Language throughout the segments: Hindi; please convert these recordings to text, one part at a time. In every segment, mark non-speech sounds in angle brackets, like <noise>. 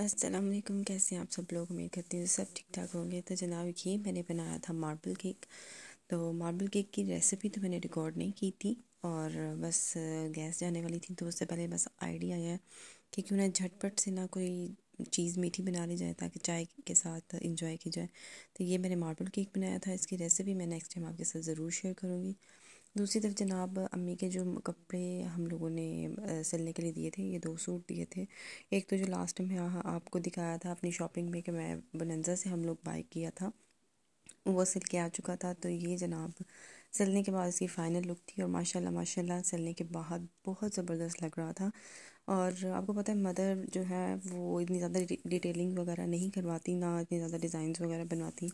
असलम कैसे हैं आप सब लोग उम्मीद करती हूँ सब ठीक ठाक होंगे तो जनाब ये मैंने बनाया था मार्बल केक तो मार्बल केक की रेसिपी तो मैंने रिकॉर्ड नहीं की थी और बस गैस जाने वाली थी तो उससे पहले बस आइडिया आया कि क्यों ना झटपट से ना कोई चीज़ मीठी बना ली जाए ताकि चाय के साथ इंजॉय की जाए तो ये मैंने मार्बल केक बनाया था इसकी रेसिपी मैं नेक्स्ट टाइम आपके साथ ज़रूर शेयर करूँगी दूसरी तरफ जनाब अम्मी के जो कपड़े हम लोगों ने सिलने के लिए दिए थे ये दो सूट दिए थे एक तो जो लास्ट में आपको दिखाया था अपनी शॉपिंग में कि मैं बनंजा से हम लोग बाई किया था वो सिल के आ चुका था तो ये जनाब सिलने के बाद इसकी फ़ाइनल लुक थी और माशाल्लाह माशाल्लाह सिलने के बाद बहुत ज़बरदस्त लग रहा था और आपको पता है मदर जो है वो इतनी ज़्यादा डिटेलिंग वगैरह नहीं करवाती ना इतनी ज़्यादा डिज़ाइंस वगैरह बनवाती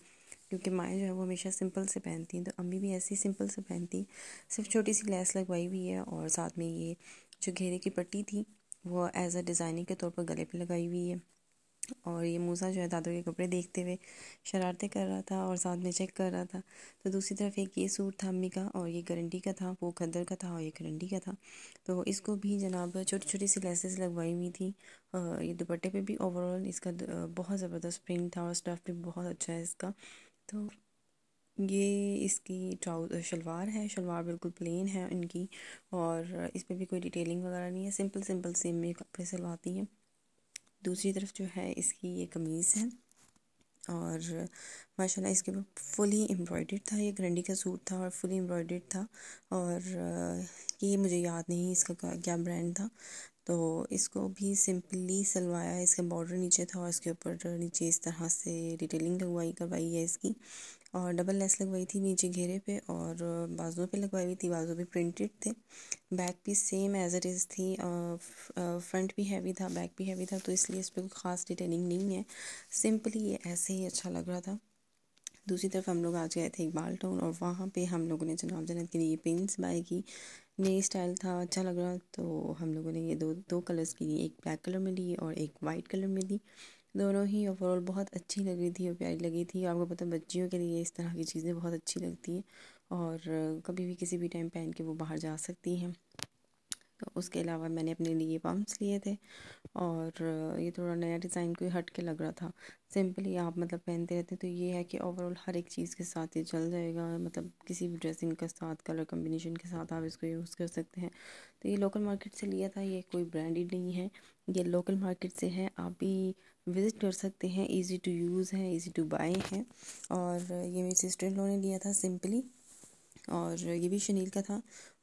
क्योंकि माएँ जो है वो हमेशा सिंपल से पहनती हैं तो अम्मी भी ऐसी सिंपल से पहनती सिर्फ छोटी सी लेस लगवाई हुई है और साथ में ये जो घेरे की पट्टी थी वो एज अ डिज़ाइनिंग के तौर पर गले पर लगाई हुई है और ये मूसा जो है दादू के कपड़े देखते हुए शरारतें कर रहा था और साथ में चेक कर रहा था तो दूसरी तरफ एक ये सूट था अम्मी का और ये गारंटी का था वो खद्दर का था और ये गारंटी का था तो इसको भी जनाब छोटी छोटी सी लेसेस लगवाई हुई थी ये दुपट्टे पे भी ओवरऑल इसका बहुत ज़बरदस्त प्रिंट था और स्टफ़ भी बहुत अच्छा है इसका तो ये इसकी ट्राउज़र शलवार है शलवार बिल्कुल प्लेन है इनकी और इस पर भी कोई डिटेलिंग वगैरह नहीं है सिंपल सिंपल सेम में कपड़े सिलवाती हैं दूसरी तरफ जो है इसकी ये कमीज़ है और माशाल्लाह इसके ऊपर फुली एम्ब्रॉयड था ये ग्रंडी का सूट था और फुली एम्ब्रॉयड था और ये मुझे याद नहीं इसका क्या ब्रांड था तो इसको भी सिंपली सिलवाया है इसका बॉर्डर नीचे था और इसके ऊपर नीचे इस तरह से डिटेलिंग लगवाई करवाई है इसकी और डबल लेस लगवाई थी नीचे घेरे पे और बाजू पे लगवाई हुई थी बाजू भी प्रिंटेड थे बैक भी सेम एज इट इज़ थी फ्रंट भी हैवी था बैक भी हैवी था तो इसलिए इस पर कोई ख़ास डिटेलिंग नहीं है सिंपली ये ऐसे ही अच्छा लग रहा था दूसरी तरफ हम लोग आज गए थे इकबाल टाउन और वहाँ पे हम लोगों ने जनाब जनत के लिए ये पिंक्स बाई की नई स्टाइल था अच्छा लग रहा तो हम लोगों ने ये दो दो कलर्स की ली एक ब्लैक कलर में ली और एक वाइट कलर में ली दोनों ही ओवरऑल बहुत अच्छी लग रही थी और प्यारी लगी थी आपको पता बच्चियों के लिए इस तरह की चीज़ें बहुत अच्छी लगती हैं और कभी भी किसी भी टाइम पहन के वो बाहर जा सकती हैं तो उसके अलावा मैंने अपने लिए पम्प्स लिए थे और ये थोड़ा नया डिज़ाइन कोई हट के लग रहा था सिंपली आप मतलब पहनते रहते तो ये है कि ओवरऑल हर एक चीज़ के साथ ये चल जाएगा मतलब किसी भी ड्रेसिंग के साथ कलर कम्बिनेशन के साथ आप इसको यूज़ कर सकते हैं तो ये लोकल मार्केट से लिया था ये कोई ब्रांडेड नहीं है ये लोकल मार्केट से है आप भी विज़िट कर सकते हैं इजी टू यूज़ है इजी टू बाय है और ये मेरी सिस्टर ने लिया था सिंपली और ये भी शनील का था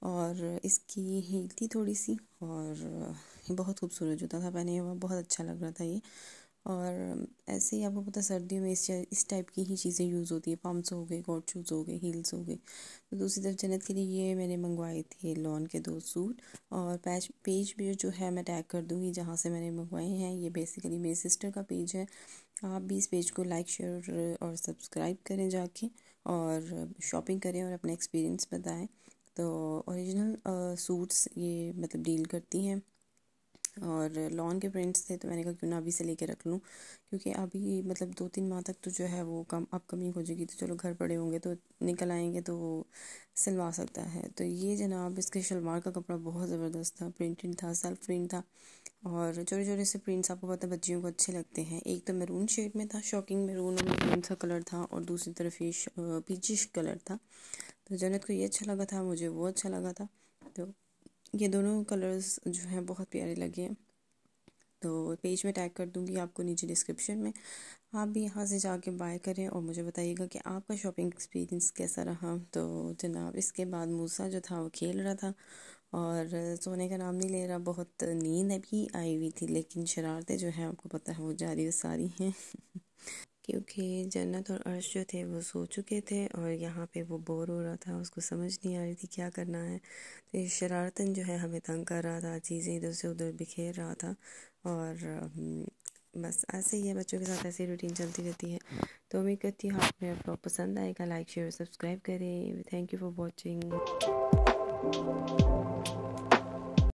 और इसकी हील थी थोड़ी सी और बहुत खूबसूरत जूता था पहने हुआ बहुत अच्छा लग रहा था ये और ऐसे ही आपको पता सर्दियों में इस इस टाइप की ही चीज़ें यूज़ होती है पम्प्स हो गए कॉट शूज़ हो गए हील्स हो गए तो दूसरी तरफ जन्नत के लिए ये मैंने मंगवाए थे लॉन के दो सूट और पैच पेज भी जो है मैं टैग कर दूँगी जहाँ से मैंने मंगवाए हैं ये बेसिकली मेरी सिस्टर का पेज है आप भी इस पेज को लाइक शेयर और सब्सक्राइब करें जाके और शॉपिंग करें और अपना एक्सपीरियंस बताएं तो ओरिजिनल सूट्स ये मतलब डील करती हैं और लॉन के प्रिंट्स थे तो मैंने कहा क्यों ना अभी से लेके रख लूँ क्योंकि अभी मतलब दो तीन माह तक तो जो है वो कम अपकमिंग हो जाएगी तो चलो घर पड़े होंगे तो निकल आएंगे तो वो सिलवा सकता है तो ये जनाब इसके शलवार का कपड़ा बहुत ज़बरदस्त था प्रिंटेड था सेल्फ प्रिंट था और छोटे छोटे से प्रिंट्स आपको पता है बच्चियों को अच्छे लगते हैं एक तो मैरून शेड में था शॉकिंग मैरून और मैरून सा कलर था और दूसरी तरफ ये पीचिश कलर था तो जनत को ये अच्छा लगा था मुझे वो अच्छा लगा था तो ये दोनों कलर्स जो हैं बहुत प्यारे लगे हैं तो पेज में टैग कर दूंगी आपको नीचे डिस्क्रिप्शन में आप भी यहाँ से जाके बाय करें और मुझे बताइएगा कि आपका शॉपिंग एक्सपीरियंस कैसा रहा तो जनाब इसके बाद मूसा जो था वो खेल रहा था और सोने का नाम नहीं ले रहा बहुत नींद अभी आई हुई थी लेकिन शरारतें जो हैं आपको पता है वो जारी सारी हैं <laughs> क्योंकि जन्नत और अर्श जो थे वो सो चुके थे और यहाँ पे वो बोर हो रहा था उसको समझ नहीं आ रही थी क्या करना है तो ये शरारतन जो है हमें तंग कर रहा था चीज़ें इधर से उधर बिखेर रहा था और हम्म, बस ऐसे ही है बच्चों के साथ ऐसी रूटीन चलती रहती है तो उम्मीद करती हूँ आप मेरा ब्लॉग पसंद आएगा लाइक शेयर सब्सक्राइब करें थैंक यू फॉर वॉचिंग